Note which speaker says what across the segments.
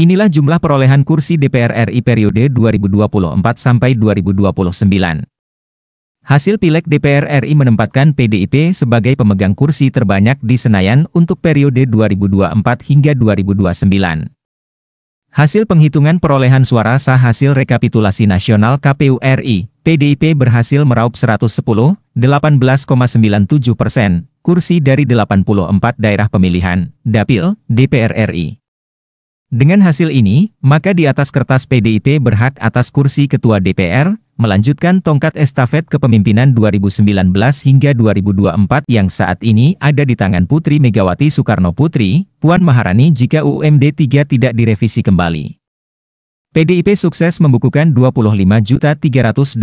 Speaker 1: Inilah jumlah perolehan kursi DPR RI periode 2024 sampai 2029. Hasil pileg DPR RI menempatkan PDIP sebagai pemegang kursi terbanyak di Senayan untuk periode 2024 hingga 2029. Hasil penghitungan perolehan suara sah hasil rekapitulasi nasional KPU RI, PDIP berhasil meraup 18,97 persen, kursi dari 84 daerah pemilihan, Dapil, DPR RI. Dengan hasil ini, maka di atas kertas PDIP berhak atas kursi Ketua DPR, melanjutkan tongkat estafet kepemimpinan 2019 hingga 2024 yang saat ini ada di tangan Putri Megawati Soekarno Putri, Puan Maharani jika UMD 3 tidak direvisi kembali. PDIP sukses membukukan 25.387.239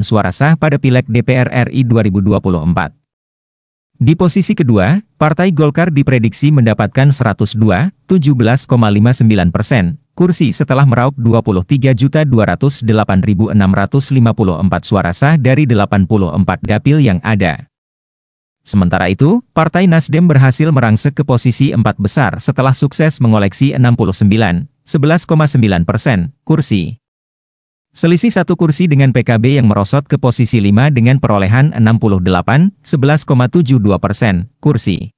Speaker 1: suara sah pada Pileg DPR RI 2024. Di posisi kedua, Partai Golkar diprediksi mendapatkan 102, 17,59 persen, kursi setelah meraup 23.208.654 suara sah dari 84 dapil yang ada. Sementara itu, Partai Nasdem berhasil merangsek ke posisi empat besar setelah sukses mengoleksi 69, 11,9 persen, kursi. Selisih satu kursi dengan PKB yang merosot ke posisi 5 dengan perolehan 68, 11,72 persen, kursi.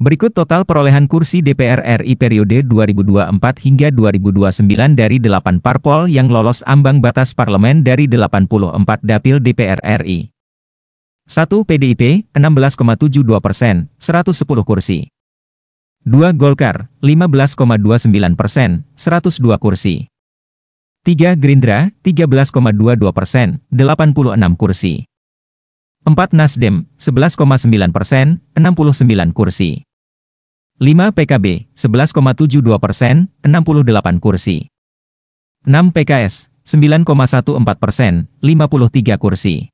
Speaker 1: Berikut total perolehan kursi DPR RI periode 2024 hingga 2029 dari 8 parpol yang lolos ambang batas parlemen dari 84 dapil DPR RI. 1. PDIP, 16,72 persen, 110 kursi. 2. Golkar, 15,29 persen, 102 kursi. 3 Gerindra, 13,22 persen, 86 kursi. 4 Nasdem, 11,9 persen, 69 kursi. 5 PKB, 11,72 persen, 68 kursi. 6 PKS, 9,14 persen, 53 kursi.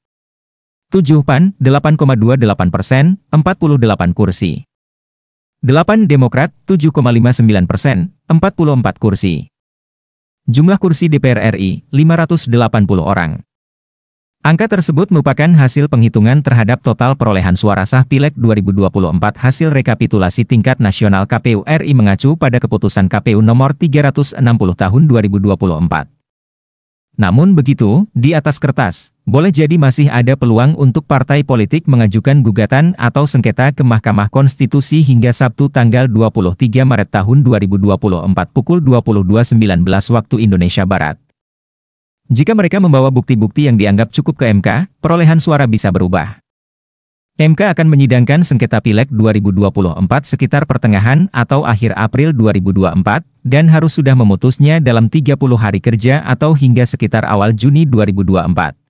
Speaker 1: 7 PAN, 8,28 persen, 48 kursi. 8 Demokrat, 7,59 persen, 44 kursi. Jumlah kursi DPR RI, 580 orang. Angka tersebut merupakan hasil penghitungan terhadap total perolehan suara sah Pileg 2024 hasil rekapitulasi tingkat nasional KPU RI mengacu pada keputusan KPU nomor 360 tahun 2024. Namun begitu, di atas kertas, boleh jadi masih ada peluang untuk partai politik mengajukan gugatan atau sengketa ke Mahkamah Konstitusi hingga Sabtu tanggal 23 Maret tahun 2024 pukul 22.19 waktu Indonesia Barat. Jika mereka membawa bukti-bukti yang dianggap cukup ke MK, perolehan suara bisa berubah. MK akan menyidangkan sengketa pilek 2024 sekitar pertengahan atau akhir April 2024, dan harus sudah memutusnya dalam 30 hari kerja atau hingga sekitar awal Juni 2024.